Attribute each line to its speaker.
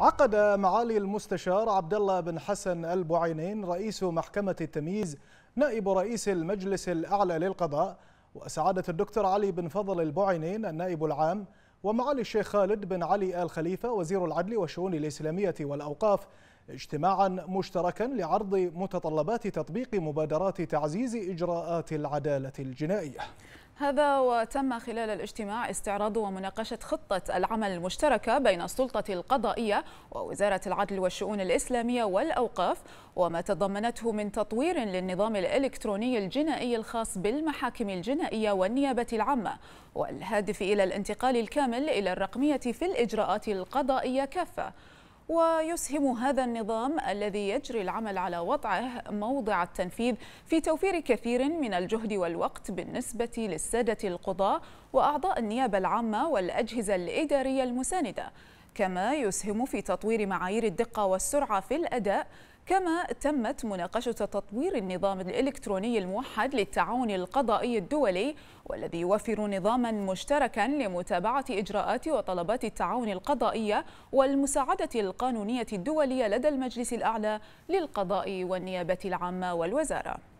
Speaker 1: عقد معالي المستشار عبد الله بن حسن البعينين رئيس محكمة التمييز نائب رئيس المجلس الأعلى للقضاء وسعادة الدكتور علي بن فضل البعينين النائب العام ومعالي الشيخ خالد بن علي آل خليفة وزير العدل والشؤون الإسلامية والأوقاف اجتماعا مشتركا لعرض متطلبات تطبيق مبادرات تعزيز إجراءات العدالة الجنائية
Speaker 2: هذا وتم خلال الاجتماع استعراض ومناقشة خطة العمل المشتركة بين السلطة القضائية ووزارة العدل والشؤون الإسلامية والأوقاف وما تضمنته من تطوير للنظام الإلكتروني الجنائي الخاص بالمحاكم الجنائية والنيابة العامة والهادف إلى الانتقال الكامل إلى الرقمية في الإجراءات القضائية كافة ويسهم هذا النظام الذي يجري العمل على وضعه موضع التنفيذ في توفير كثير من الجهد والوقت بالنسبة للسادة القضاء وأعضاء النيابة العامة والأجهزة الإدارية المساندة كما يسهم في تطوير معايير الدقة والسرعة في الأداء كما تمت مناقشة تطوير النظام الإلكتروني الموحد للتعاون القضائي الدولي والذي يوفر نظاما مشتركا لمتابعة إجراءات وطلبات التعاون القضائية والمساعدة القانونية الدولية لدى المجلس الأعلى للقضاء والنيابة العامة والوزارة